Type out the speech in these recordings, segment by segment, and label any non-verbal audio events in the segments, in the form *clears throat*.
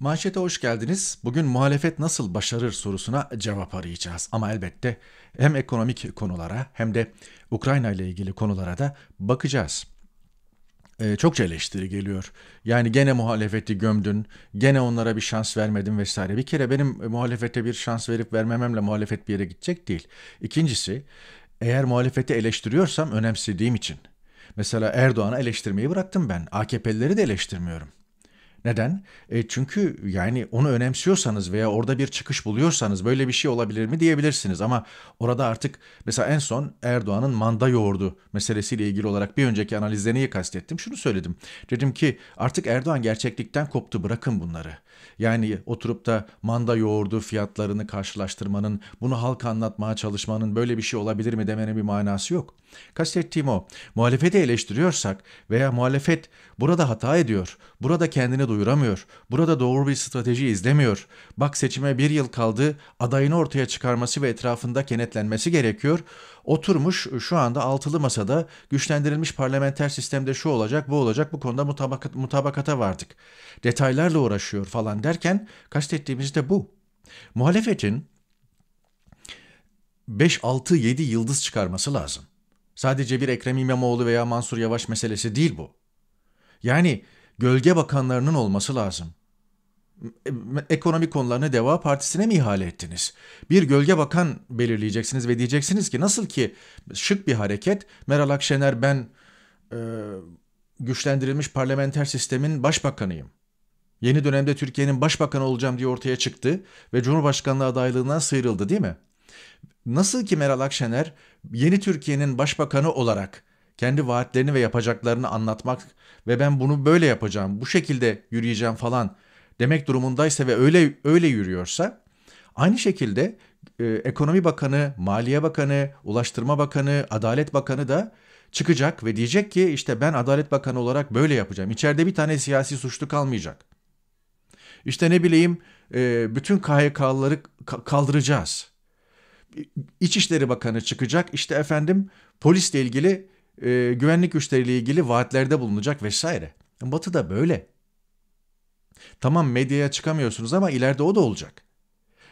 Manşete hoş geldiniz. Bugün muhalefet nasıl başarır sorusuna cevap arayacağız. Ama elbette hem ekonomik konulara hem de Ukrayna ile ilgili konulara da bakacağız. Ee, çokça eleştiri geliyor. Yani gene muhalefeti gömdün, gene onlara bir şans vermedin vesaire. Bir kere benim muhalefete bir şans verip vermememle muhalefet bir yere gidecek değil. İkincisi, eğer muhalefeti eleştiriyorsam önemsediğim için. Mesela Erdoğan'ı eleştirmeyi bıraktım ben. AKP'lileri de eleştirmiyorum. Neden? E çünkü yani onu önemsiyorsanız veya orada bir çıkış buluyorsanız böyle bir şey olabilir mi diyebilirsiniz. Ama orada artık mesela en son Erdoğan'ın manda yoğurdu meselesiyle ilgili olarak bir önceki analizde neyi kastettim? Şunu söyledim. Dedim ki artık Erdoğan gerçeklikten koptu bırakın bunları. Yani oturup da manda yoğurdu fiyatlarını karşılaştırmanın, bunu halka anlatmaya çalışmanın böyle bir şey olabilir mi demenin bir manası yok. Kastettiğim o, muhalefeti eleştiriyorsak veya muhalefet burada hata ediyor, burada kendini duyuramıyor, burada doğru bir strateji izlemiyor, bak seçime bir yıl kaldı, adayını ortaya çıkarması ve etrafında kenetlenmesi gerekiyor, oturmuş şu anda altılı masada güçlendirilmiş parlamenter sistemde şu olacak, bu olacak, bu konuda mutabakata vardık. Detaylarla uğraşıyor falan falan derken kastettiğimiz de bu. Muhalefetin 5, 6, 7 yıldız çıkarması lazım. Sadece bir Ekrem İmamoğlu veya Mansur Yavaş meselesi değil bu. Yani gölge bakanlarının olması lazım. E, Ekonomi konularını Deva Partisi'ne mi ihale ettiniz? Bir gölge bakan belirleyeceksiniz ve diyeceksiniz ki nasıl ki şık bir hareket Meral Akşener ben e, güçlendirilmiş parlamenter sistemin başbakanıyım yeni dönemde Türkiye'nin başbakanı olacağım diye ortaya çıktı ve Cumhurbaşkanlığı adaylığından sıyrıldı değil mi? Nasıl ki Meral Akşener yeni Türkiye'nin başbakanı olarak kendi vaatlerini ve yapacaklarını anlatmak ve ben bunu böyle yapacağım, bu şekilde yürüyeceğim falan demek durumundaysa ve öyle öyle yürüyorsa aynı şekilde e, Ekonomi Bakanı, Maliye Bakanı, Ulaştırma Bakanı, Adalet Bakanı da çıkacak ve diyecek ki işte ben Adalet Bakanı olarak böyle yapacağım. İçeride bir tane siyasi suçlu kalmayacak. İşte ne bileyim e, bütün KHK'ları kaldıracağız. İçişleri Bakanı çıkacak işte efendim polisle ilgili e, güvenlik güçleriyle ilgili vaatlerde bulunacak vesaire. Batı da böyle. Tamam medyaya çıkamıyorsunuz ama ileride o da olacak.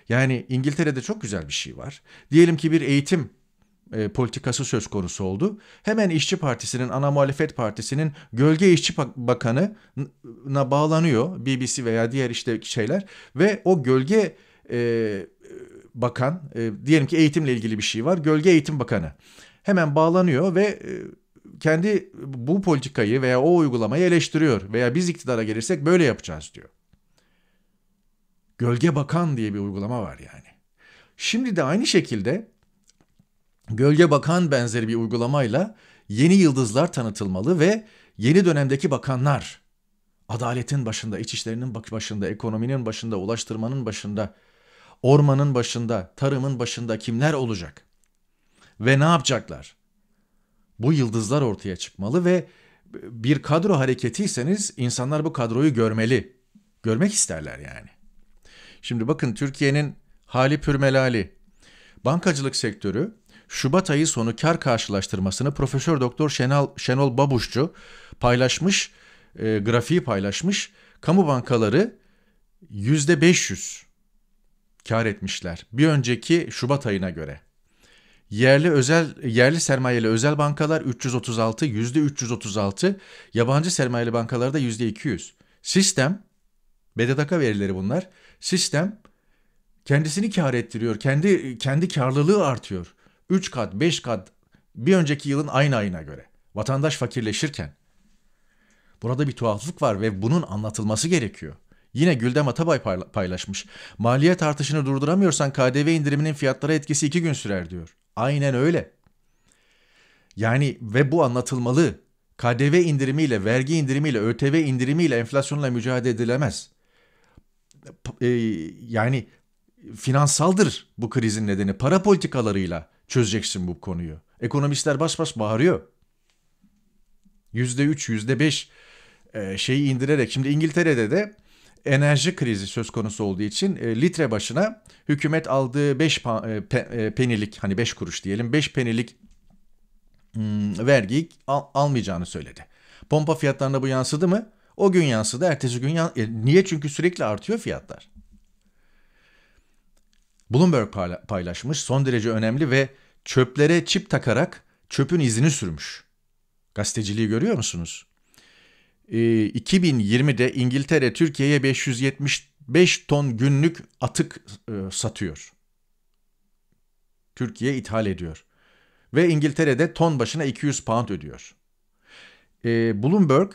Yani İngiltere'de çok güzel bir şey var. Diyelim ki bir eğitim e, politikası söz konusu oldu. Hemen İşçi Partisi'nin, ana muhalefet partisinin gölge işçi bakanına bağlanıyor BBC veya diğer işte şeyler ve o gölge e, e, bakan, e, diyelim ki eğitimle ilgili bir şey var, gölge eğitim bakanı hemen bağlanıyor ve e, kendi bu politikayı veya o uygulamayı eleştiriyor veya biz iktidara gelirsek böyle yapacağız diyor. Gölge bakan diye bir uygulama var yani. Şimdi de aynı şekilde Gölge Bakan benzeri bir uygulamayla yeni yıldızlar tanıtılmalı ve yeni dönemdeki bakanlar adaletin başında, içişlerinin başında, ekonominin başında, ulaştırmanın başında, ormanın başında, tarımın başında kimler olacak? Ve ne yapacaklar? Bu yıldızlar ortaya çıkmalı ve bir kadro hareketiyseniz insanlar bu kadroyu görmeli. Görmek isterler yani. Şimdi bakın Türkiye'nin hali pürmelali. Bankacılık sektörü Şubat ayı sonu kar karşılaştırmasını Profesör Doktor Şenol, Şenol Babuşçu paylaşmış, e, grafiği paylaşmış. Kamu bankaları %500 kar etmişler bir önceki Şubat ayına göre. Yerli özel yerli sermayeli özel bankalar 336 yüzde 336, yabancı sermayeli bankalarda yüzde 200. Sistem BDDK verileri bunlar. Sistem kendisini kar ettiriyor. Kendi kendi karlılığı artıyor. 3 kat, 5 kat bir önceki yılın aynı ayına göre. Vatandaş fakirleşirken. Burada bir tuhaflık var ve bunun anlatılması gerekiyor. Yine Güldem Atabay paylaşmış. Maliyet tartışını durduramıyorsan KDV indiriminin fiyatlara etkisi iki gün sürer diyor. Aynen öyle. Yani ve bu anlatılmalı. KDV indirimiyle, vergi indirimiyle, ÖTV indirimiyle enflasyonla mücadele edilemez. E, yani finansaldır bu krizin nedeni para politikalarıyla çözeceksin bu konuyu. Ekonomistler baş baş bağırıyor. Yüzde üç, yüzde beş e, şeyi indirerek. Şimdi İngiltere'de de enerji krizi söz konusu olduğu için e, litre başına hükümet aldığı 5 e, penilik hani 5 kuruş diyelim 5 penilik hmm, vergiyi al, almayacağını söyledi. Pompa fiyatlarına bu yansıdı mı? O gün yansıdı. Ertesi gün yan, e, niye? Çünkü sürekli artıyor fiyatlar. Bloomberg paylaşmış son derece önemli ve çöplere çip takarak çöpün izini sürmüş. Gazeteciliği görüyor musunuz? E, ee, 2020'de İngiltere Türkiye'ye 575 ton günlük atık e, satıyor. Türkiye ithal ediyor. Ve İngiltere'de ton başına 200 pound ödüyor. E, Bloomberg,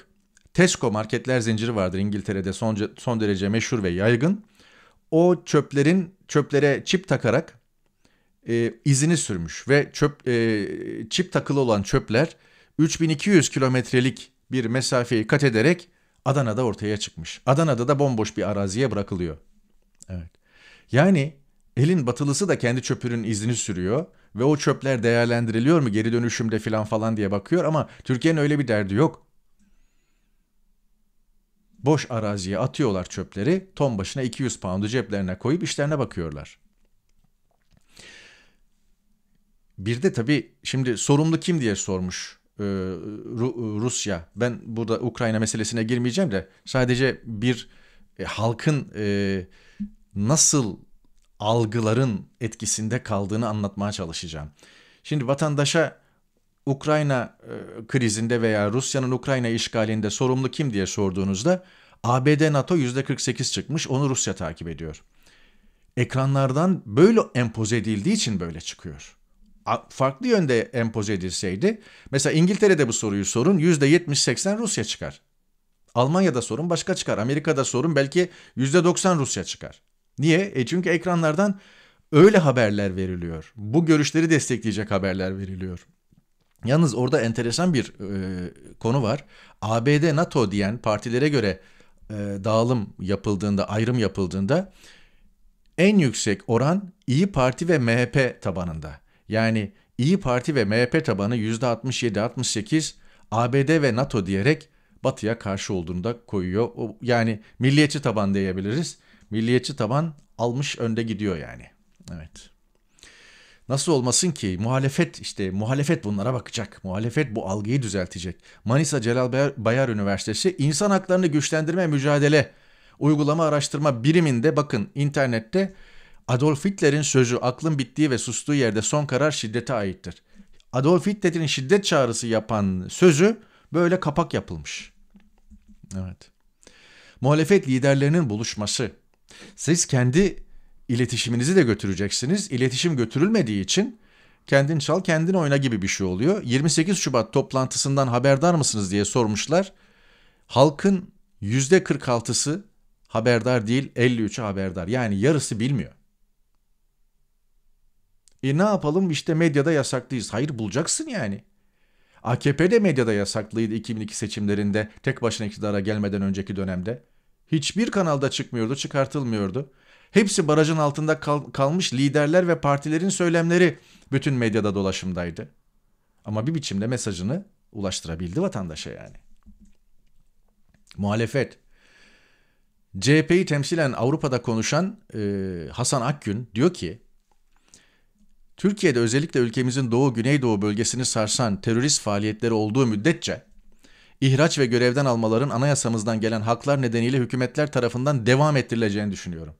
Tesco marketler zinciri vardır İngiltere'de son, son derece meşhur ve yaygın o çöplerin çöplere çip takarak e, izini sürmüş ve çöp e, çip takılı olan çöpler 3200 kilometrelik bir mesafeyi kat ederek Adana'da ortaya çıkmış. Adana'da da bomboş bir araziye bırakılıyor. Evet. Yani elin batılısı da kendi çöpünün izini sürüyor ve o çöpler değerlendiriliyor mu geri dönüşümde filan falan diye bakıyor ama Türkiye'nin öyle bir derdi yok boş araziye atıyorlar çöpleri, ton başına 200 pound'u ceplerine koyup işlerine bakıyorlar. Bir de tabii şimdi sorumlu kim diye sormuş e, Ru- e, Rusya. Ben burada Ukrayna meselesine girmeyeceğim de sadece bir e, halkın e, nasıl algıların etkisinde kaldığını anlatmaya çalışacağım. Şimdi vatandaşa Ukrayna e, krizinde veya Rusya'nın Ukrayna işgalinde sorumlu kim diye sorduğunuzda ABD NATO %48 çıkmış onu Rusya takip ediyor. Ekranlardan böyle empoze edildiği için böyle çıkıyor. Farklı yönde empoze edilseydi mesela İngiltere'de bu soruyu sorun %70-80 Rusya çıkar. Almanya'da sorun başka çıkar. Amerika'da sorun belki %90 Rusya çıkar. Niye? E çünkü ekranlardan öyle haberler veriliyor. Bu görüşleri destekleyecek haberler veriliyor. Yalnız orada enteresan bir e, konu var. ABD NATO diyen partilere göre e, dağılım yapıldığında, ayrım yapıldığında en yüksek oran İyi Parti ve MHP tabanında. Yani İyi Parti ve MHP tabanı %67-68 ABD ve NATO diyerek Batı'ya karşı olduğunu da koyuyor. O, yani milliyetçi taban diyebiliriz. Milliyetçi taban almış önde gidiyor yani. Evet. Nasıl olmasın ki muhalefet işte muhalefet bunlara bakacak. Muhalefet bu algıyı düzeltecek. Manisa Celal Bayar, Üniversitesi İnsan Haklarını Güçlendirme Mücadele Uygulama Araştırma Biriminde bakın internette Adolf Hitler'in sözü aklın bittiği ve sustuğu yerde son karar şiddete aittir. Adolf Hitler'in şiddet çağrısı yapan sözü böyle kapak yapılmış. Evet. Muhalefet liderlerinin buluşması. Siz kendi iletişiminizi de götüreceksiniz. İletişim götürülmediği için kendin çal kendin oyna gibi bir şey oluyor. 28 Şubat toplantısından haberdar mısınız diye sormuşlar. Halkın %46'sı haberdar değil 53'ü haberdar. Yani yarısı bilmiyor. E ne yapalım işte medyada yasaklıyız. Hayır bulacaksın yani. AKP de medyada yasaklıydı 2002 seçimlerinde tek başına iktidara gelmeden önceki dönemde. Hiçbir kanalda çıkmıyordu, çıkartılmıyordu. Hepsi barajın altında kal kalmış liderler ve partilerin söylemleri bütün medyada dolaşımdaydı. Ama bir biçimde mesajını ulaştırabildi vatandaşa yani. Muhalefet. CHP'yi temsilen Avrupa'da konuşan e, Hasan Akgün diyor ki Türkiye'de özellikle ülkemizin doğu güneydoğu bölgesini sarsan terörist faaliyetleri olduğu müddetçe ihraç ve görevden almaların anayasamızdan gelen haklar nedeniyle hükümetler tarafından devam ettirileceğini düşünüyorum.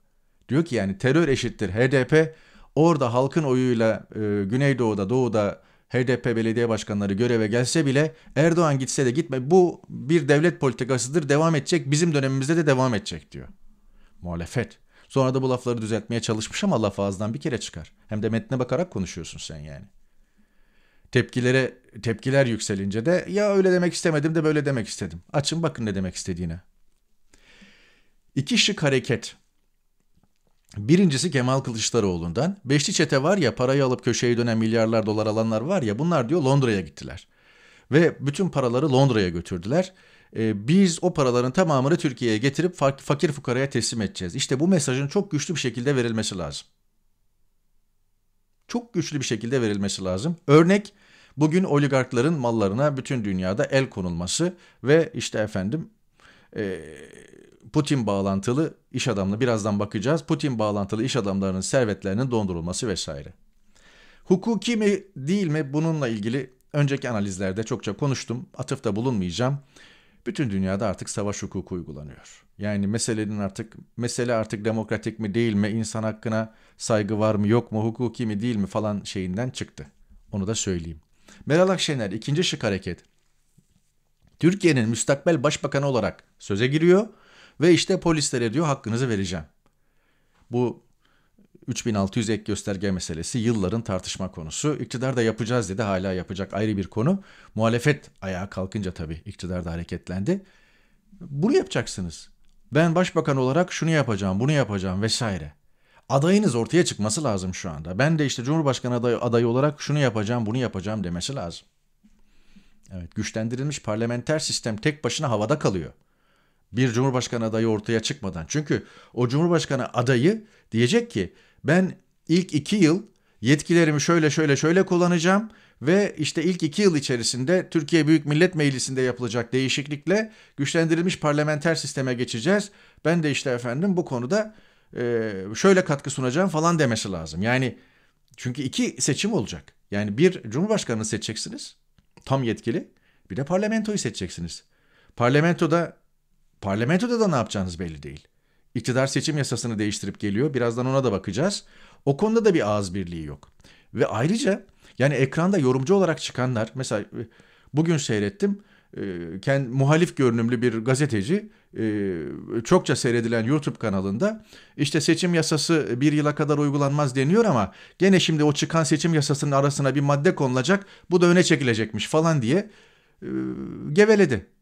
Diyor ki yani terör eşittir HDP. Orada halkın oyuyla e, Güneydoğu'da, Doğu'da HDP belediye başkanları göreve gelse bile Erdoğan gitse de gitme bu bir devlet politikasıdır devam edecek bizim dönemimizde de devam edecek diyor. Muhalefet. Sonra da bu lafları düzeltmeye çalışmış ama laf ağızdan bir kere çıkar. Hem de metne bakarak konuşuyorsun sen yani. Tepkilere tepkiler yükselince de ya öyle demek istemedim de böyle demek istedim. Açın bakın ne demek istediğine. İki şık hareket. Birincisi Kemal Kılıçdaroğlu'ndan. Beşli çete var ya parayı alıp köşeyi dönen milyarlar dolar alanlar var ya bunlar diyor Londra'ya gittiler. Ve bütün paraları Londra'ya götürdüler. Ee, biz o paraların tamamını Türkiye'ye getirip fakir fukaraya teslim edeceğiz. İşte bu mesajın çok güçlü bir şekilde verilmesi lazım. Çok güçlü bir şekilde verilmesi lazım. Örnek bugün oligarkların mallarına bütün dünyada el konulması ve işte efendim... Ee, Putin bağlantılı iş adamını birazdan bakacağız. Putin bağlantılı iş adamlarının servetlerinin dondurulması vesaire. Hukuki mi değil mi bununla ilgili önceki analizlerde çokça konuştum. Atıfta bulunmayacağım. Bütün dünyada artık savaş hukuku uygulanıyor. Yani meselenin artık mesele artık demokratik mi değil mi, insan hakkına saygı var mı yok mu, hukuki mi değil mi falan şeyinden çıktı. Onu da söyleyeyim. Meral Akşener ikinci şık hareket. Türkiye'nin müstakbel başbakanı olarak söze giriyor ve işte polislere diyor hakkınızı vereceğim. Bu 3600 ek gösterge meselesi yılların tartışma konusu. İktidar da yapacağız dedi hala yapacak ayrı bir konu. Muhalefet ayağa kalkınca tabii iktidar da hareketlendi. Bunu yapacaksınız. Ben başbakan olarak şunu yapacağım, bunu yapacağım vesaire. Adayınız ortaya çıkması lazım şu anda. Ben de işte Cumhurbaşkanı adayı, adayı olarak şunu yapacağım, bunu yapacağım demesi lazım. Evet, güçlendirilmiş parlamenter sistem tek başına havada kalıyor bir cumhurbaşkanı adayı ortaya çıkmadan. Çünkü o cumhurbaşkanı adayı diyecek ki ben ilk iki yıl yetkilerimi şöyle şöyle şöyle kullanacağım ve işte ilk iki yıl içerisinde Türkiye Büyük Millet Meclisi'nde yapılacak değişiklikle güçlendirilmiş parlamenter sisteme geçeceğiz. Ben de işte efendim bu konuda e, şöyle katkı sunacağım falan demesi lazım. Yani çünkü iki seçim olacak. Yani bir cumhurbaşkanını seçeceksiniz tam yetkili bir de parlamentoyu seçeceksiniz. Parlamentoda Parlamentoda da ne yapacağınız belli değil. İktidar seçim yasasını değiştirip geliyor. Birazdan ona da bakacağız. O konuda da bir ağız birliği yok. Ve ayrıca yani ekranda yorumcu olarak çıkanlar mesela e, bugün seyrettim e, kendi muhalif görünümlü bir gazeteci e, çokça seyredilen YouTube kanalında işte seçim yasası bir yıla kadar uygulanmaz deniyor ama gene şimdi o çıkan seçim yasasının arasına bir madde konulacak bu da öne çekilecekmiş falan diye geveledi.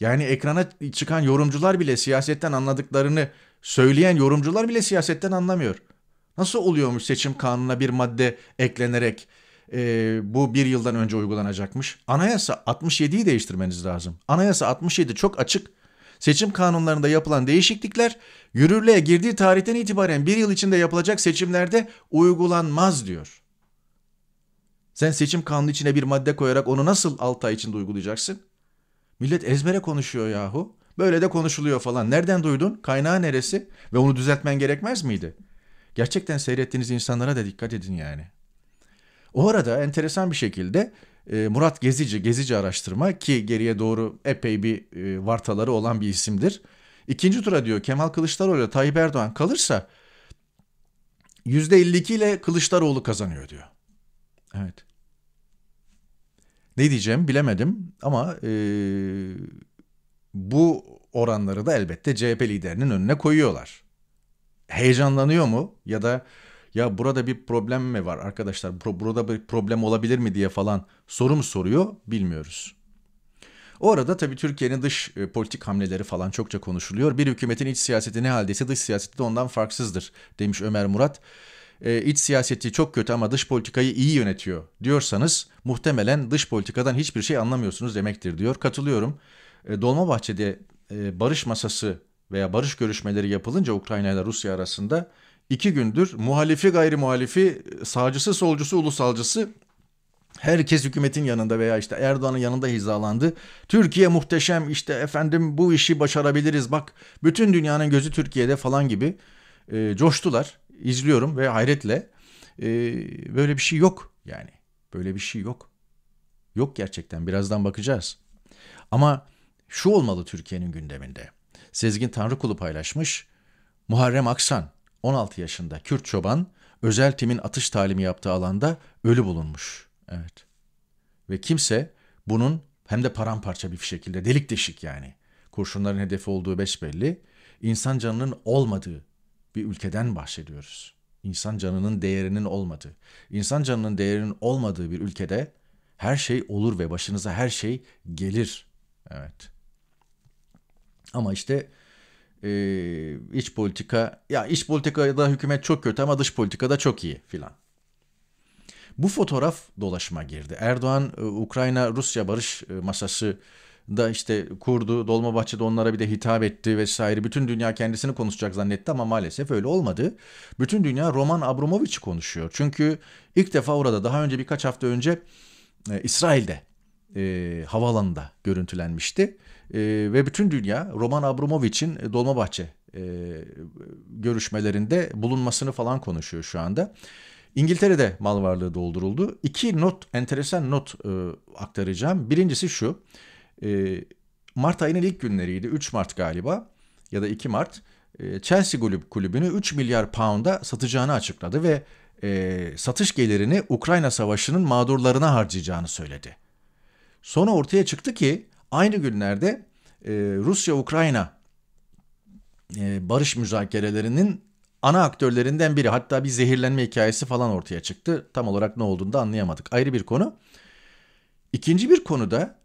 Yani ekrana çıkan yorumcular bile siyasetten anladıklarını söyleyen yorumcular bile siyasetten anlamıyor. Nasıl oluyormuş seçim kanununa bir madde eklenerek e, bu bir yıldan önce uygulanacakmış? Anayasa 67'yi değiştirmeniz lazım. Anayasa 67 çok açık. Seçim kanunlarında yapılan değişiklikler yürürlüğe girdiği tarihten itibaren bir yıl içinde yapılacak seçimlerde uygulanmaz diyor. Sen seçim kanunu içine bir madde koyarak onu nasıl 6 ay içinde uygulayacaksın? Millet ezbere konuşuyor yahu. Böyle de konuşuluyor falan. Nereden duydun? Kaynağı neresi? Ve onu düzeltmen gerekmez miydi? Gerçekten seyrettiğiniz insanlara da dikkat edin yani. O arada enteresan bir şekilde e, Murat Gezici, Gezici araştırma ki geriye doğru epey bir e, vartaları olan bir isimdir. İkinci tura diyor Kemal Kılıçdaroğlu ile Tayyip Erdoğan kalırsa %52 ile Kılıçdaroğlu kazanıyor diyor. Evet. Ne diyeceğim bilemedim ama e, bu oranları da elbette CHP liderinin önüne koyuyorlar. Heyecanlanıyor mu ya da ya burada bir problem mi var arkadaşlar burada bir problem olabilir mi diye falan soru mu soruyor bilmiyoruz. O arada tabii Türkiye'nin dış e, politik hamleleri falan çokça konuşuluyor. Bir hükümetin iç siyaseti ne haldeyse dış siyaseti de ondan farksızdır demiş Ömer Murat e, iç siyaseti çok kötü ama dış politikayı iyi yönetiyor diyorsanız muhtemelen dış politikadan hiçbir şey anlamıyorsunuz demektir diyor. Katılıyorum. E, Dolmabahçe'de e, barış masası veya barış görüşmeleri yapılınca Ukrayna ile Rusya arasında iki gündür muhalifi gayri muhalifi sağcısı solcusu ulusalcısı herkes hükümetin yanında veya işte Erdoğan'ın yanında hizalandı. Türkiye muhteşem işte efendim bu işi başarabiliriz bak bütün dünyanın gözü Türkiye'de falan gibi e, coştular izliyorum ve hayretle e, böyle bir şey yok yani. Böyle bir şey yok. Yok gerçekten birazdan bakacağız. Ama şu olmalı Türkiye'nin gündeminde. Sezgin Tanrıkulu paylaşmış. Muharrem Aksan 16 yaşında Kürt çoban özel timin atış talimi yaptığı alanda ölü bulunmuş. Evet. Ve kimse bunun hem de paramparça bir şekilde delik deşik yani. Kurşunların hedefi olduğu besbelli. insan canının olmadığı bir ülkeden bahsediyoruz. İnsan canının değerinin olmadığı. İnsan canının değerinin olmadığı bir ülkede her şey olur ve başınıza her şey gelir. Evet. Ama işte e, iç politika ya iç politikada hükümet çok kötü ama dış politikada çok iyi filan. Bu fotoğraf dolaşıma girdi. Erdoğan e, Ukrayna Rusya barış e, masası da işte kurdu. Dolmabahçe'de onlara bir de hitap etti vesaire. Bütün dünya kendisini konuşacak zannetti ama maalesef öyle olmadı. Bütün dünya Roman Abramovich'i konuşuyor. Çünkü ilk defa orada daha önce birkaç hafta önce e, İsrail'de e, havaalanında görüntülenmişti. E, ve bütün dünya Roman Abramovich'in e, Dolmabahçe e, görüşmelerinde bulunmasını falan konuşuyor şu anda. İngiltere'de mal varlığı dolduruldu. İki not, enteresan not e, aktaracağım. Birincisi şu e, Mart ayının ilk günleriydi. 3 Mart galiba ya da 2 Mart. E, Chelsea kulüp kulübünü 3 milyar pound'a satacağını açıkladı ve e, satış gelirini Ukrayna Savaşı'nın mağdurlarına harcayacağını söyledi. Sonra ortaya çıktı ki aynı günlerde e, Rusya-Ukrayna e, barış müzakerelerinin ana aktörlerinden biri hatta bir zehirlenme hikayesi falan ortaya çıktı. Tam olarak ne olduğunu da anlayamadık. Ayrı bir konu. İkinci bir konu da.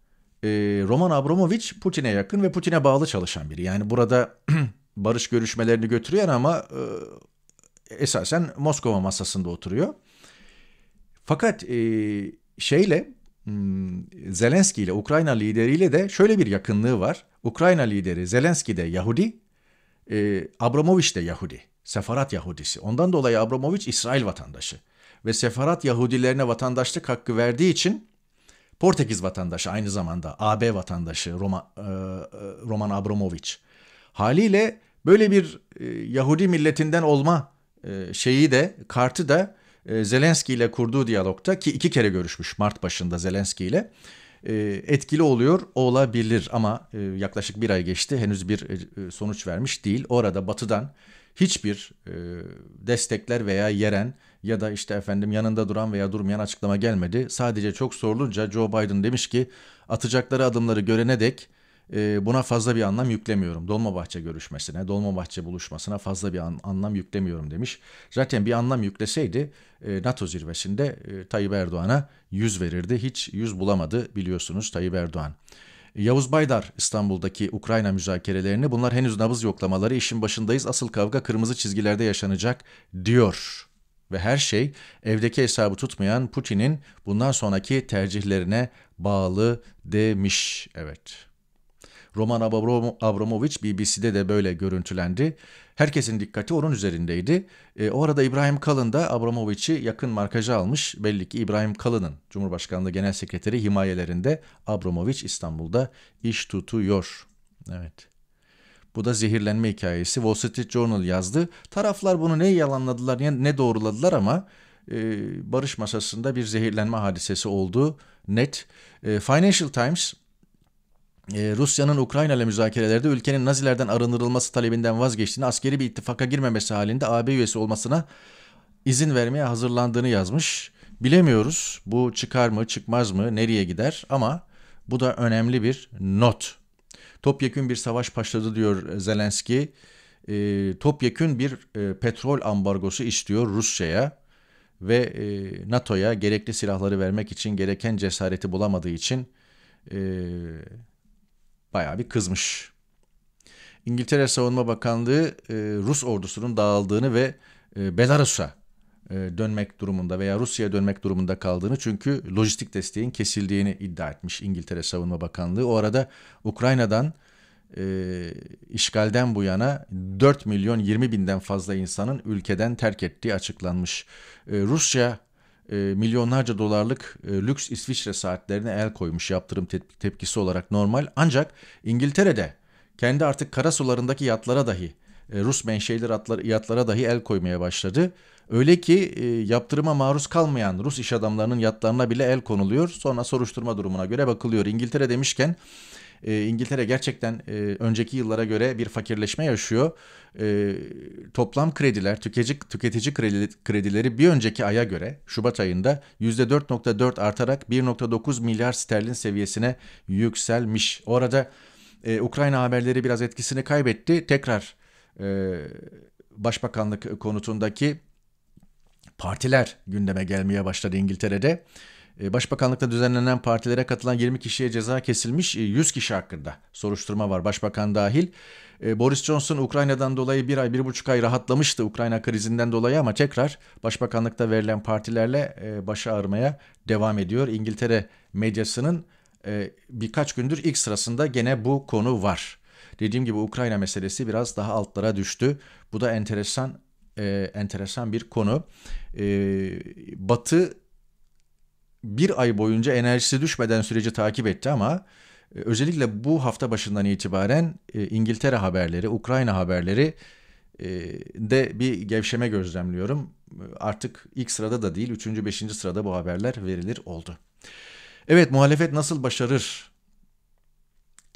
Ee, Roman Abramovich Putin'e yakın ve Putin'e bağlı çalışan biri. Yani burada *clears throat* barış görüşmelerini götürüyor ama e, esasen Moskova masasında oturuyor. Fakat e, şeyle hmm, Zelenski ile Ukrayna lideriyle de şöyle bir yakınlığı var. Ukrayna lideri Zelenski de Yahudi, e, Abramovich de Yahudi, Sefarat Yahudisi. Ondan dolayı Abramovich İsrail vatandaşı ve Sefarat Yahudilerine vatandaşlık hakkı verdiği için Portekiz vatandaşı aynı zamanda AB vatandaşı Roma, e, e, Roman Abramovich. Haliyle böyle bir e, Yahudi milletinden olma e, şeyi de kartı da e, Zelenski ile kurduğu diyalogta ki iki kere görüşmüş Mart başında Zelenski ile e, etkili oluyor olabilir ama e, yaklaşık bir ay geçti henüz bir e, sonuç vermiş değil. Orada batıdan hiçbir e, destekler veya yeren ya da işte efendim yanında duran veya durmayan açıklama gelmedi. Sadece çok sorulunca Joe Biden demiş ki atacakları adımları görene dek e, buna fazla bir anlam yüklemiyorum. Dolmabahçe görüşmesine, Dolmabahçe buluşmasına fazla bir an, anlam yüklemiyorum demiş. Zaten bir anlam yükleseydi e, NATO zirvesinde e, Tayyip Erdoğan'a yüz verirdi. Hiç yüz bulamadı biliyorsunuz Tayyip Erdoğan. Yavuz Baydar İstanbul'daki Ukrayna müzakerelerini bunlar henüz nabız yoklamaları işin başındayız asıl kavga kırmızı çizgilerde yaşanacak diyor. Ve her şey evdeki hesabı tutmayan Putin'in bundan sonraki tercihlerine bağlı demiş. Evet. Roman Abramovich BBC'de de böyle görüntülendi. Herkesin dikkati onun üzerindeydi. E, o arada İbrahim Kalın da Abramovich'i yakın markaja almış. Belli ki İbrahim Kalın'ın Cumhurbaşkanlığı Genel Sekreteri himayelerinde Abramovich İstanbul'da iş tutuyor. Evet. Bu da zehirlenme hikayesi. Wall Street Journal yazdı. Taraflar bunu ne yalanladılar ne doğruladılar ama e, barış masasında bir zehirlenme hadisesi olduğu net. E, Financial Times ee, Rusya'nın Ukrayna ile müzakerelerde ülkenin Nazilerden arındırılması talebinden vazgeçtiğini, askeri bir ittifaka girmemesi halinde AB üyesi olmasına izin vermeye hazırlandığını yazmış. Bilemiyoruz bu çıkar mı çıkmaz mı nereye gider ama bu da önemli bir not. Topyekün bir savaş başladı diyor Zelenski. E, topyekün bir e, petrol ambargosu istiyor Rusya'ya ve e, NATO'ya gerekli silahları vermek için gereken cesareti bulamadığı için e, bayağı bir kızmış. İngiltere Savunma Bakanlığı e, Rus ordusunun dağıldığını ve e, Belarus'a e, dönmek durumunda veya Rusya'ya dönmek durumunda kaldığını çünkü lojistik desteğin kesildiğini iddia etmiş İngiltere Savunma Bakanlığı. O arada Ukrayna'dan e, işgalden bu yana 4 milyon 20 binden fazla insanın ülkeden terk ettiği açıklanmış. E, Rusya e, milyonlarca dolarlık e, lüks İsviçre saatlerine el koymuş yaptırım tep- tepkisi olarak normal. Ancak İngiltere'de kendi artık kara sularındaki yatlara dahi e, Rus menşeli yatlara dahi el koymaya başladı. Öyle ki e, yaptırıma maruz kalmayan Rus iş adamlarının yatlarına bile el konuluyor. Sonra soruşturma durumuna göre bakılıyor. İngiltere demişken e, İngiltere gerçekten e, önceki yıllara göre bir fakirleşme yaşıyor. E, toplam krediler, tüketici, tüketici kredileri bir önceki aya göre Şubat ayında %4.4 artarak 1.9 milyar sterlin seviyesine yükselmiş. Orada e, Ukrayna haberleri biraz etkisini kaybetti. Tekrar e, Başbakanlık konutundaki partiler gündeme gelmeye başladı İngiltere'de. Ee, başbakanlıkta düzenlenen partilere katılan 20 kişiye ceza kesilmiş 100 ee, kişi hakkında soruşturma var başbakan dahil. Ee, Boris Johnson Ukrayna'dan dolayı bir ay bir buçuk ay rahatlamıştı Ukrayna krizinden dolayı ama tekrar başbakanlıkta verilen partilerle başa ağrımaya devam ediyor. İngiltere medyasının birkaç gündür ilk sırasında gene bu konu var. Dediğim gibi Ukrayna meselesi biraz daha altlara düştü. Bu da enteresan e, enteresan bir konu. E, batı bir ay boyunca enerjisi düşmeden süreci takip etti ama e, özellikle bu hafta başından itibaren e, İngiltere haberleri, Ukrayna haberleri e, de bir gevşeme gözlemliyorum. Artık ilk sırada da değil, 3. 5. sırada bu haberler verilir oldu. Evet, muhalefet nasıl başarır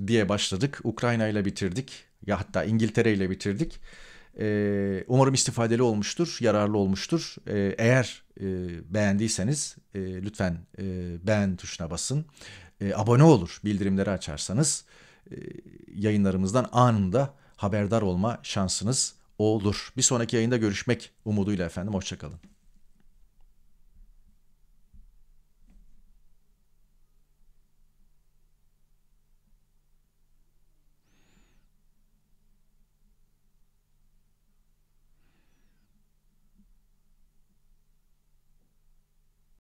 diye başladık. Ukrayna ile bitirdik. Ya hatta İngiltere ile bitirdik. Umarım istifadeli olmuştur, yararlı olmuştur. Eğer e, beğendiyseniz e, lütfen e, beğen tuşuna basın. E, abone olur bildirimleri açarsanız e, yayınlarımızdan anında haberdar olma şansınız olur. Bir sonraki yayında görüşmek umuduyla efendim. Hoşçakalın.